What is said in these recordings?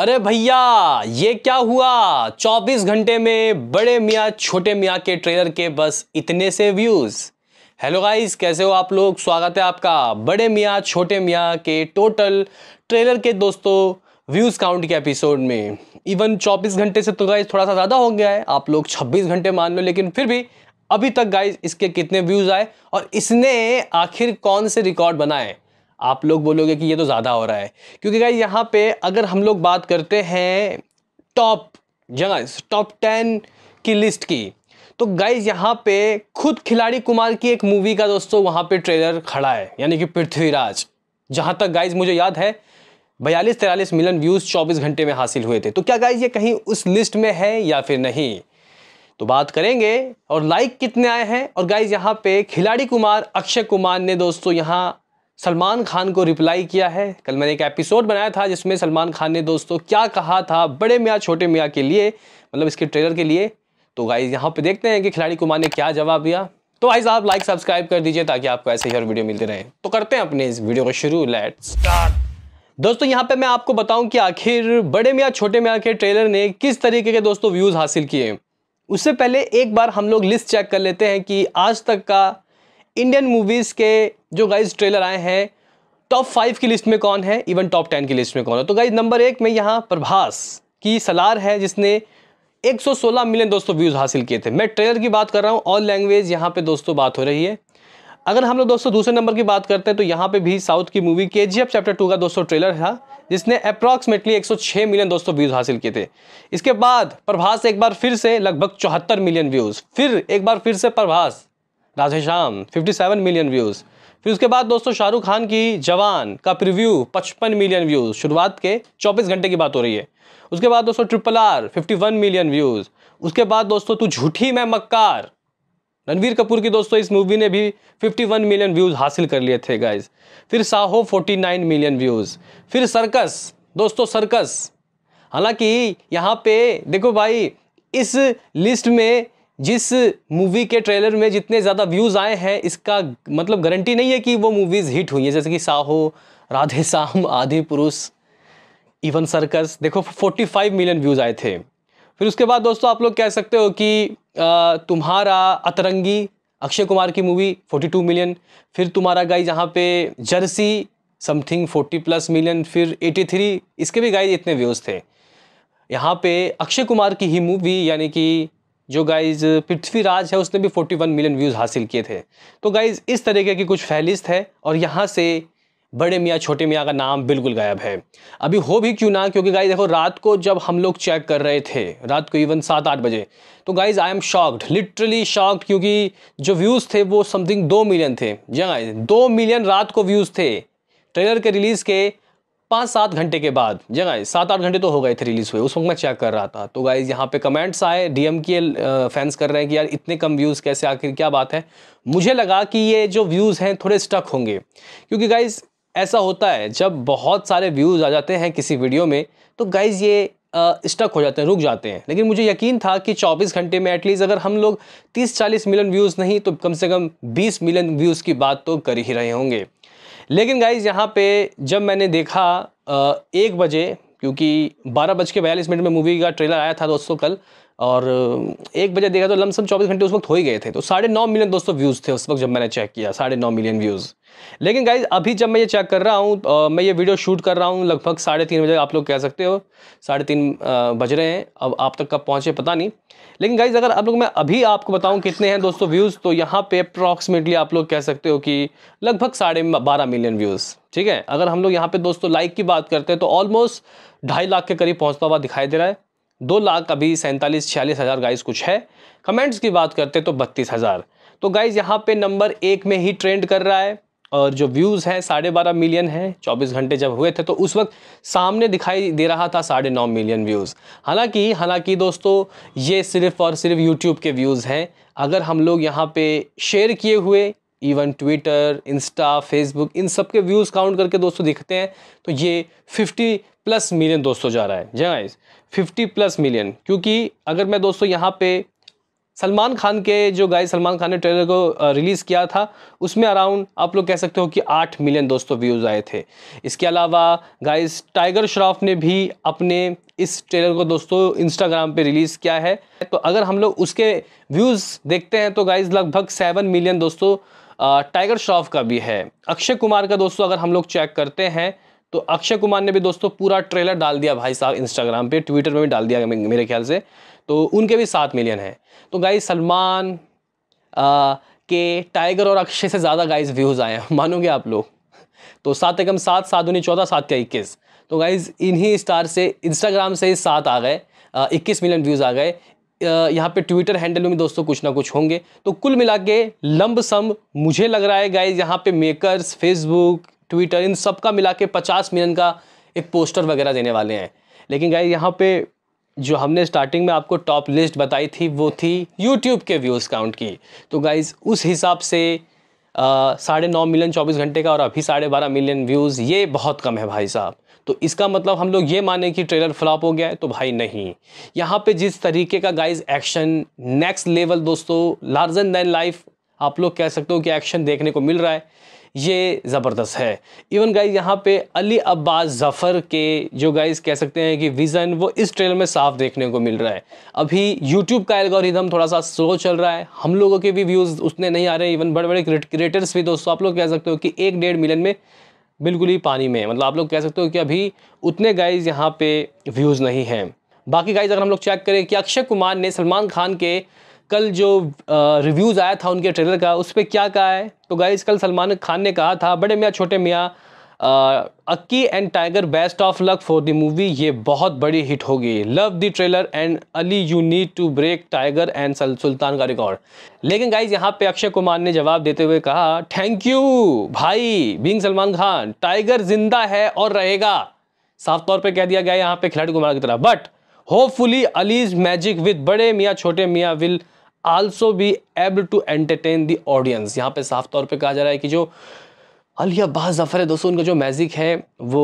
अरे भैया ये क्या हुआ 24 घंटे में बड़े मियाँ छोटे मियाँ के ट्रेलर के बस इतने से व्यूज़ हेलो गाइस कैसे हो आप लोग स्वागत है आपका बड़े मियाँ छोटे मियाँ के टोटल ट्रेलर के दोस्तों व्यूज़ काउंट के एपिसोड में इवन 24 घंटे से तो गाइस थोड़ा सा ज़्यादा हो गया है आप लोग 26 घंटे मान लो लेकिन फिर भी अभी तक गाइस इसके कितने व्यूज़ आए और इसने आखिर कौन से रिकॉर्ड बनाए आप लोग बोलोगे कि ये तो ज़्यादा हो रहा है क्योंकि भाई यहाँ पे अगर हम लोग बात करते हैं टॉप जगह टॉप टेन की लिस्ट की तो गाइज यहाँ पे खुद खिलाड़ी कुमार की एक मूवी का दोस्तों वहाँ पे ट्रेलर खड़ा है यानी कि पृथ्वीराज जहाँ तक गाइज मुझे याद है बयालीस तिरालीस मिलियन व्यूज़ चौबीस घंटे में हासिल हुए थे तो क्या गाइज ये कहीं उस लिस्ट में है या फिर नहीं तो बात करेंगे और लाइक कितने आए हैं और गाइज यहाँ पे खिलाड़ी कुमार अक्षय कुमार ने दोस्तों यहाँ सलमान खान को रिप्लाई किया है कल मैंने एक एपिसोड बनाया था जिसमें सलमान खान ने दोस्तों क्या कहा था बड़े मियाँ छोटे मियाँ के लिए मतलब इसके ट्रेलर के लिए तो गाइज यहाँ पे देखते हैं कि खिलाड़ी कुमार ने क्या जवाब दिया तो आइज आप लाइक सब्सक्राइब कर दीजिए ताकि आपको ऐसे ही और वीडियो मिलते रहे तो करते हैं अपने इस वीडियो को शुरू लेट स्टार्ट दोस्तों यहाँ पे मैं आपको बताऊं कि आखिर बड़े मियाँ छोटे मियाँ के ट्रेलर ने किस तरीके के दोस्तों व्यूज़ हासिल किए उससे पहले एक बार हम लोग लिस्ट चेक कर लेते हैं कि आज तक का इंडियन मूवीज़ के जो गाइज ट्रेलर आए हैं टॉप फाइव की लिस्ट में कौन है इवन टॉप टेन की लिस्ट में कौन है तो गाइज नंबर एक में यहाँ प्रभास की सलार है जिसने 116 मिलियन दोस्तों व्यूज़ हासिल किए थे मैं ट्रेलर की बात कर रहा हूँ ऑल लैंग्वेज यहाँ पे दोस्तों बात हो रही है अगर हम लोग दोस्तों दूसरे नंबर की बात करते हैं तो यहाँ पे भी साउथ की मूवी के जी चैप्टर टू का दोस्तों ट्रेलर था जिसने अप्रॉक्सीमेटली 106 मिलियन दोस्तों व्यूज़ हासिल किए थे इसके बाद प्रभास एक बार फिर से लगभग चौहत्तर मिलियन व्यूज़ फिर एक बार फिर से Prabhas Radheshyam fifty million views फिर उसके बाद दोस्तों शाहरुख खान की जवान का प्रिव्यू 55 मिलियन व्यूज़ शुरुआत के 24 घंटे की बात हो रही है उसके बाद दोस्तों ट्रिपल आर 51 मिलियन व्यूज़ उसके बाद दोस्तों तू झूठी मैं मक्कार रणवीर कपूर की दोस्तों इस मूवी ने भी 51 मिलियन व्यूज़ हासिल कर लिए थे गाइज फिर साहो 49 मिलियन व्यूज़ फिर सर्कस दोस्तों सर्कस हालांकि यहाँ पे देखो भाई इस लिस्ट में जिस मूवी के ट्रेलर में जितने ज़्यादा व्यूज़ आए हैं इसका मतलब गारंटी नहीं है कि वो मूवीज़ हिट हुई हैं जैसे कि साहो राधे श्याम आदि पुरुष इवन सर्कस देखो 45 मिलियन व्यूज़ आए थे फिर उसके बाद दोस्तों आप लोग कह सकते हो कि तुम्हारा अतरंगी अक्षय कुमार की मूवी 42 मिलियन फिर तुम्हारा गाई जहाँ पे जर्सी समथिंग 40 प्लस मिलियन फिर 83 इसके भी गाई इतने व्यूज़ थे यहाँ पे अक्षय कुमार की ही मूवी यानी कि जो गाइज़ पृथ्वीराज है उसने भी 41 मिलियन व्यूज़ हासिल किए थे तो गाइज़ इस तरीके की कुछ फहलिस्त है और यहाँ से बड़े मियाँ छोटे मियाँ का नाम बिल्कुल गायब है अभी हो भी क्यों ना क्योंकि गाइज देखो रात को जब हम लोग चेक कर रहे थे रात को इवन सात आठ बजे तो guys I am shocked literally shocked क्योंकि जो व्यूज़ थे वो समथिंग दो मिलियन थे जी गाइज दो मिलियन रात को व्यूज़ थे ट्रेलर के रिलीज़ के पाँच सात घंटे के बाद जी गाइज सात आठ घंटे तो हो गए थे रिलीज़ हुए उस वक्त मैं चेक कर रहा था तो गाइज यहाँ पे कमेंट्स आए डीएम के फैंस कर रहे हैं कि यार इतने कम व्यूज़ कैसे आखिर क्या बात है मुझे लगा कि ये जो व्यूज़ हैं थोड़े स्टक होंगे क्योंकि गाइज ऐसा होता है जब बहुत सारे व्यूज़ आ जाते हैं किसी वीडियो में तो गाइज़ ये स्टक हो जाते हैं रुक जाते हैं लेकिन मुझे यकीन था कि 24 घंटे में एटलीस्ट अगर हम लोग 30-40 मिलियन व्यूज़ नहीं तो कम से कम 20 मिलियन व्यूज़ की बात तो कर ही रहे होंगे लेकिन गाइज यहाँ पे जब मैंने देखा एक बजे क्योंकि बारह बज के बयालीस मिनट में मूवी का ट्रेलर आया था दोस्तों कल और एक बजे देखा तो लमसम चौबीस घंटे उस वक्त हो ही गए थे तो साढ़े नौ मिलियन दोस्तों व्यूज़ थे उस वक्त जब मैंने चेक किया साढ़े नौ मिलियन व्यूज़ लेकिन गाइज अभी जब मैं ये चेक कर रहा हूँ मैं ये वीडियो शूट कर रहा हूँ लगभग साढ़े तीन बजे आप लोग कह सकते हो साढ़े तीन बज रहे हैं अब आप तक कब पहुँचे पता नहीं लेकिन गाइज अगर आप लोग मैं अभी आपको बताऊँ कितने हैं दोस्तों व्यूज़ तो यहाँ पे अप्रॉक्सीमेटली आप लोग कह सकते हो कि लगभग साढ़े बारह मिलियन व्यूज़ ठीक है अगर हम लोग यहाँ पे दोस्तों लाइक की बात करते हैं तो ऑलमोस्ट ढाई लाख के करीब पहुँचता हुआ दिखाई दे रहा है दो लाख अभी सैंतालीस छियालीस हज़ार गाइज कुछ है कमेंट्स की बात करते तो बत्तीस हज़ार तो गाइज यहाँ पे नंबर एक में ही ट्रेंड कर रहा है और जो व्यूज़ हैं साढ़े बारह मिलियन हैं चौबीस घंटे जब हुए थे तो उस वक्त सामने दिखाई दे रहा था साढ़े नौ मिलियन व्यूज़ हालांकि हालांकि दोस्तों ये सिर्फ़ और सिर्फ यूट्यूब के व्यूज़ हैं अगर हम लोग यहाँ पे शेयर किए हुए इवन ट्विटर इंस्टा फेसबुक इन सब के व्यूज़ काउंट करके दोस्तों दिखते हैं तो ये 50 प्लस मिलियन दोस्तों जा रहा है जी हाँ फिफ्टी प्लस मिलियन क्योंकि अगर मैं दोस्तों यहाँ पे सलमान खान के जो गाय सलमान खान ने ट्रेलर को रिलीज़ किया था उसमें अराउंड आप लोग कह सकते हो कि आठ मिलियन दोस्तों व्यूज़ आए थे इसके अलावा गाइस टाइगर श्रॉफ ने भी अपने इस ट्रेलर को दोस्तों इंस्टाग्राम पे रिलीज़ किया है तो अगर हम लोग उसके व्यूज़ देखते हैं तो गाइस लगभग सेवन मिलियन दोस्तों टाइगर श्रॉफ का भी है अक्षय कुमार का दोस्तों अगर हम लोग चेक करते हैं तो अक्षय कुमार ने भी दोस्तों पूरा ट्रेलर डाल दिया भाई साहब इंस्टाग्राम पे ट्विटर में भी डाल दिया मेरे ख्याल से तो उनके भी सात मिलियन हैं तो गाइज सलमान के टाइगर और अक्षय से ज़्यादा गाइज व्यूज़ आए हैं मानोगे आप लोग तो सात एकम सात सात उन्नीस चौदह सात या इक्कीस तो गाइज इन्हीं स्टार से इंस्टाग्राम से ही सात आ गए इक्कीस मिलियन व्यूज़ आ गए यहाँ पे ट्विटर हैंडल में दोस्तों कुछ ना कुछ होंगे तो कुल मिला के लम्ब सम मुझे लग रहा है गाइज यहाँ पे मेकर्स फेसबुक ट्विटर इन सब का मिला के पचास मिलियन का एक पोस्टर वगैरह देने वाले हैं लेकिन गाइज यहाँ पे जो हमने स्टार्टिंग में आपको टॉप लिस्ट बताई थी वो थी यूट्यूब के व्यूज़ काउंट की तो गाइज़ उस हिसाब से साढ़े नौ मिलियन चौबीस घंटे का और अभी साढ़े बारह मिलियन व्यूज़ ये बहुत कम है भाई साहब तो इसका मतलब हम लोग ये माने कि ट्रेलर फ्लॉप हो गया है तो भाई नहीं यहाँ पे जिस तरीके का गाइज एक्शन नेक्स्ट लेवल दोस्तों लार्जन दैन लाइफ आप लोग कह सकते हो कि एक्शन देखने को मिल रहा है ये ज़बरदस्त है इवन गाइज यहाँ पे अली अब्बास ज़फ़र के जो गाइज कह सकते हैं कि विज़न वो इस ट्रेलर में साफ देखने को मिल रहा है अभी यूट्यूब का एल्गोरिदम थोड़ा सा स्लो चल रहा है हम लोगों के भी व्यूज़ उतने नहीं आ रहे इवन बड़े बड़े क्रिएटर्स भी दोस्तों आप लोग कह सकते हो कि एक डेढ़ मिलियन में बिल्कुल ही पानी में मतलब आप लोग कह सकते हो कि अभी उतने गाइज यहाँ पे व्यूज़ नहीं हैं बाकी गाइज अगर हम लोग चेक करें कि अक्षय कुमार ने सलमान खान के कल जो रिव्यूज़ आया था उनके ट्रेलर का उस पर क्या कहा है तो गाइज कल सलमान खान ने कहा था बड़े Miyan Chhote Miyan Akki and Tiger best of luck for the movie ये बहुत बड़ी हिट होगी love the trailer and Ali you need to break Tiger and Sultan का रिकॉर्ड लेकिन गाइज यहाँ पे अक्षय कुमार ने जवाब देते हुए कहा थैंक यू भाई बींग सलमान खान टाइगर जिंदा है और रहेगा साफ तौर पे कह दिया गया यहाँ पे खिलाड़ी कुमार की तरह but hopefully Ali's magic with Bade Miyan Chhote Miyan will also be able to entertain the audience यहाँ पे साफ तौर पे कहा जा रहा है कि जो अलिया ज़फ़र है दोस्तों उनका जो मैजिक है वो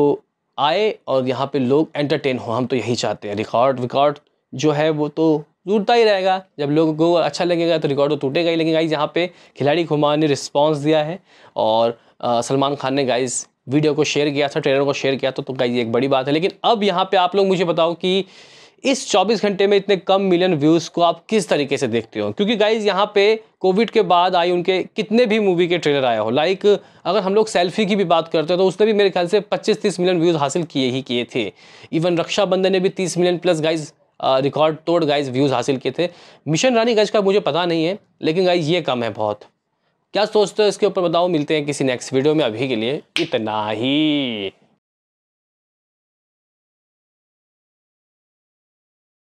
आए और यहाँ पे लोग एंटरटेन हो हम तो यही चाहते हैं रिकॉर्ड रिकॉर्ड जो है वो तो टूटता ही रहेगा जब लोगों को अच्छा लगेगा तो रिकॉर्ड तो टूटेगा ही लेकिन गाइज यहाँ पे खिलाड़ी खुमार ने रिस्पांस दिया है और सलमान खान ने गाइज वीडियो को शेयर किया था ट्रेलर को शेयर किया था तो गाइज एक बड़ी बात है लेकिन अब यहाँ पर आप लोग मुझे बताओ कि इस 24 घंटे में इतने कम मिलियन व्यूज़ को आप किस तरीके से देखते हो क्योंकि गाइज यहाँ पे कोविड के बाद आई उनके कितने भी मूवी के ट्रेलर आए हो लाइक अगर हम लोग सेल्फी की भी बात करते हैं तो उसने भी मेरे ख्याल से 25-30 मिलियन व्यूज़ हासिल किए ही किए थे इवन रक्षाबंधन ने भी 30 मिलियन प्लस गाइज रिकॉर्ड तोड़ गाइज व्यूज़ हासिल किए थे मिशन रानी गज का मुझे पता नहीं है लेकिन गाइज ये कम है बहुत क्या सोचते हो इसके ऊपर बताओ मिलते हैं किसी नेक्स्ट वीडियो में अभी के लिए इतना ही